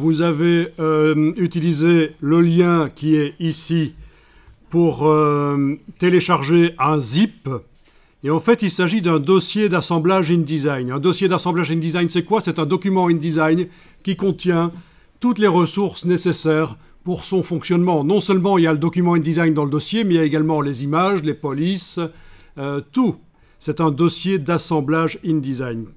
Vous avez euh, utilisé le lien qui est ici pour euh, télécharger un zip. Et en fait, il s'agit d'un dossier d'assemblage InDesign. Un dossier d'assemblage InDesign, c'est quoi C'est un document InDesign qui contient toutes les ressources nécessaires pour son fonctionnement. Non seulement il y a le document InDesign dans le dossier, mais il y a également les images, les polices, euh, tout. C'est un dossier d'assemblage InDesign.